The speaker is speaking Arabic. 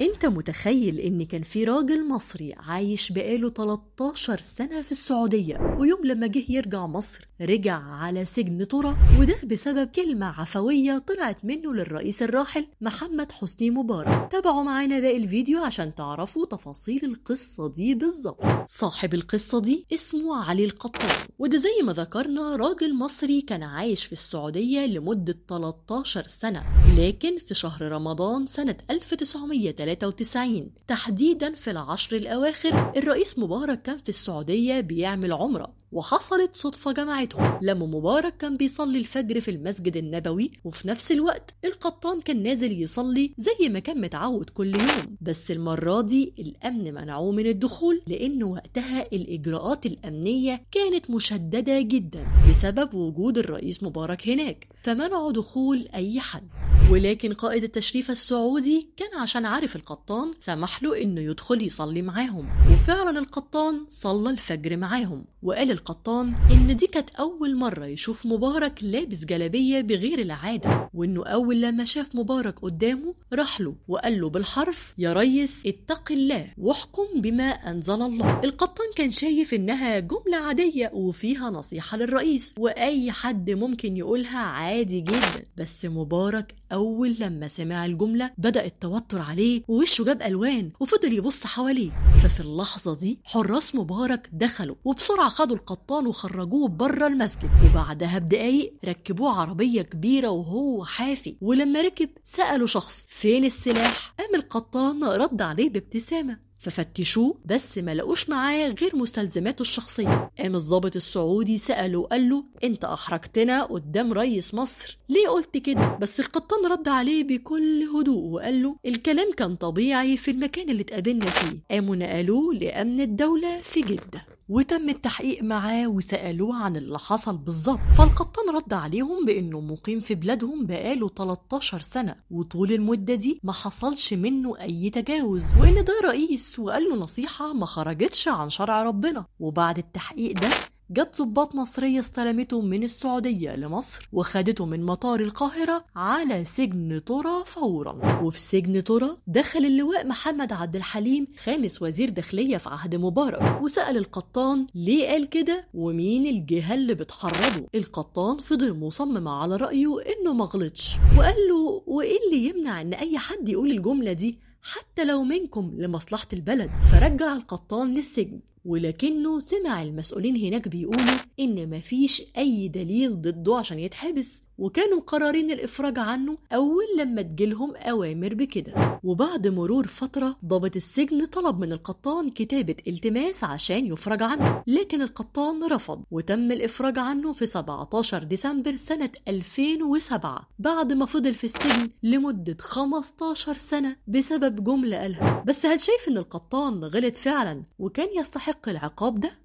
انت متخيل ان كان في راجل مصري عايش بقاله 13 سنة في السعودية ويوم لما جه يرجع مصر رجع على سجن ترى وده بسبب كلمة عفوية طلعت منه للرئيس الراحل محمد حسني مبارك تابعوا معانا باقي الفيديو عشان تعرفوا تفاصيل القصة دي بالظبط صاحب القصة دي اسمه علي القطان وده زي ما ذكرنا راجل مصري كان عايش في السعودية لمدة 13 سنة لكن في شهر رمضان سنة 1900 1993 تحديدا في العشر الأواخر الرئيس مبارك كان في السعودية بيعمل عمرة وحصلت صدفة جمعتهم لما مبارك كان بيصلي الفجر في المسجد النبوي وفي نفس الوقت القطان كان نازل يصلي زي ما كان متعود كل يوم بس المرة دي الأمن منعوه من الدخول لأن وقتها الإجراءات الأمنية كانت مشددة جدا بسبب وجود الرئيس مبارك هناك فمنعوا دخول أي حد ولكن قائد التشريف السعودي كان عشان عارف القطان سمح له انه يدخل يصلي معاهم وفعلا القطان صلى الفجر معاهم وقال القطان ان دي كانت اول مره يشوف مبارك لابس جلابيه بغير العاده وانه اول لما شاف مبارك قدامه راح له وقال له بالحرف يا ريس اتق الله واحكم بما انزل الله القطان كان شايف انها جمله عاديه وفيها نصيحه للرئيس واي حد ممكن يقولها عادي جدا بس مبارك أول لما سمع الجملة بدأ التوتر عليه ووشه جاب ألوان وفضل يبص حواليه ففي اللحظة دي حراس مبارك دخلوا وبسرعة خدوا القطان وخرجوه بره المسجد وبعدها بدقايق ركبوه عربية كبيرة وهو حافي ولما ركب سألوا شخص فين السلاح قام القطان رد عليه بابتسامة ففتشوه بس ما لقوش معاه غير مستلزماته الشخصية قام الضابط السعودي سأله وقال له انت أحرجتنا قدام رئيس مصر ليه قلت كده بس القبطان رد عليه بكل هدوء وقال له الكلام كان طبيعي في المكان اللي اتقابلنا فيه قاموا نقلوه لأمن الدولة في جدة وتم التحقيق معاه وسألوه عن اللي حصل بالظبط فالقبطان رد عليهم بأنه مقيم في بلادهم بقاله 13 سنة وطول المدة دي ما حصلش منه أي تجاوز وإن ده رئيس وقال له نصيحة ما خرجتش عن شرع ربنا وبعد التحقيق ده جت ضباط مصرية استلمته من السعودية لمصر وخدته من مطار القاهرة على سجن طرى فورا وفي سجن طرى دخل اللواء محمد عبد الحليم خامس وزير داخلية في عهد مبارك وسأل القطان ليه قال كده ومين الجهة اللي بتحرضه القطان فضل مصمم على رأيه إنه مغلطش وقال له وإيه اللي يمنع إن أي حد يقول الجملة دي حتى لو منكم لمصلحة البلد فرجع القطان للسجن ولكنه سمع المسؤولين هناك بيقولوا إن مفيش أي دليل ضده عشان يتحبس وكانوا مقررين الإفراج عنه أول لما تجيلهم أوامر بكده وبعد مرور فترة ضابط السجن طلب من القطان كتابة التماس عشان يفرج عنه لكن القطان رفض وتم الإفراج عنه في 17 ديسمبر سنة 2007 بعد ما فضل في السجن لمدة 15 سنة بسبب جملة قالها بس هل شايف إن القطان غلط فعلا وكان يستحق العقاب ده؟